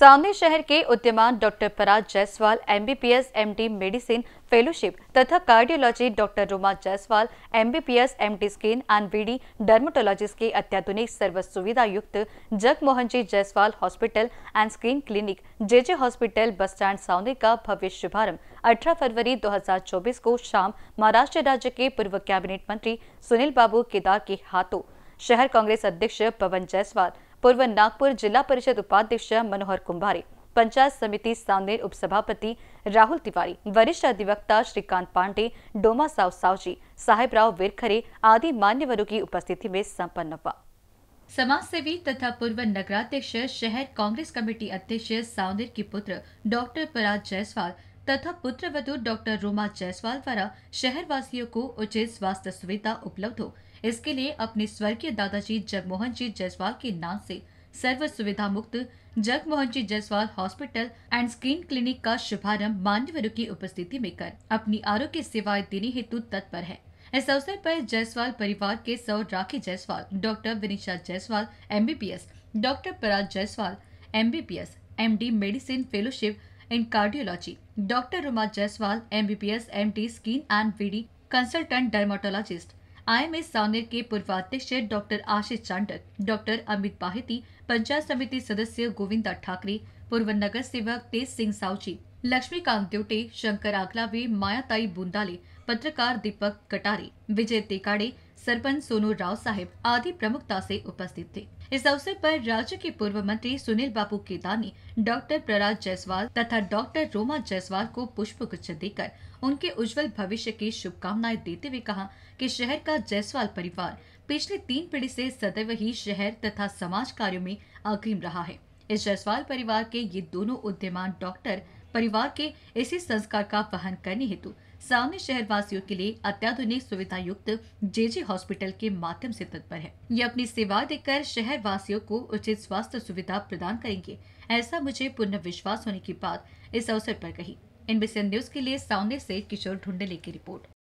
सामने शहर के उद्यमान doctor Parag Jaiswal MBPS MD medicine fellowship तथा cardiology doctor Roma Jaiswal MBPS MD skin and BD dermatologist के अत्याधुनिक सर्व सुविधा युक्त Jagmohan ji Jaiswal hospital and skin clinic JJ hospital bus stand Sawani का भव्य शुभारंभ अठारह फरवरी चौबीस को शाम महाराष्ट्र राज्य के पूर्व कैबिनेट मंत्री सुनील बाबू केदार के हाथों शहर कांग्रेस अध्यक्ष पवन जायसवाल पूर्व नागपुर जिला परिषद उपाध्यक्ष मनोहर कुंभारे पंचायत समिति सावनेर उपसभापति राहुल तिवारी वरिष्ठ अधिवक्ता श्रीकांत पांडे डोमा साव सावजी साहेबराव वेरखरे आदि मान्यवरों की उपस्थिति में संपन्न हुआ समाज सेवी तथा पूर्व नगराध्यक्ष शहर कांग्रेस कमेटी अध्यक्ष सावनेर की पुत्र डॉक्टर पराज जायसवाल तथा वधु डॉक्टर रोमा जायसवाल द्वारा शहर वासियों को उचित स्वास्थ्य सुविधा उपलब्ध हो इसके लिए अपने स्वर्गीय दादाजी जगमोहन जी जायसवाल के नाम से सर्व सुविधा मुक्त Jagmohan ji Jaiswal hospital and skin clinic का शुभारंभ मान्यवरों की उपस्थिति में कर अपनी आरोग्य सेवाएं देने हेतु तत्पर है इस अवसर पर जायसवाल परिवार के सौ Rakhi Jaiswal doctor Vinisha Jaiswal MBBS doctor Paraj Jaiswal MBBS MD medicine fellowship in cardiology doctor Ruma Jaiswal MBBS MD skin and VD consultant dermatologist I M S के पूर्वाध्यक्ष डॉक्टर आशीष चांडक डॉक्टर अमित पाहिती पंचायत समिति सदस्य गोविंदा ठाकरे पूर्व नगर सेवक तेज सिंह साउची लक्ष्मीकांत देवटे शंकर आगलावे मायाताई बुंदाले पत्रकार दीपक कटारे विजय तेकाड़े सरपंच सोनू राव साहेब आदि प्रमुखता से उपस्थित थे इस अवसर पर राज्य के पूर्व मंत्री सुनील बाबू केदानी डॉक्टर प्रराज जायसवाल तथा डॉक्टर रोमा जायसवाल को पुष्प गुच्छ देकर उनके उज्जवल भविष्य की शुभकामनाएं देते हुए कहा कि शहर का जायसवाल परिवार पिछले तीन पीढ़ी से सदैव ही शहर तथा समाज कार्यों में अग्रिम रहा है इस जायसवाल परिवार के ये दोनों उद्यमान डॉक्टर परिवार के इसी संस्कार का वहन करने हेतु सामने शहर वासियों के लिए अत्याधुनिक सुविधा युक्त जे जे हॉस्पिटल के माध्यम से तत्पर है ये अपनी सेवा देकर शहर वासियों को उचित स्वास्थ्य सुविधा प्रदान करेंगे ऐसा मुझे पूर्ण विश्वास होने की बात इस अवसर पर कही एनबीसी न्यूज के लिए सामने से किशोर ढूंढेले की रिपोर्ट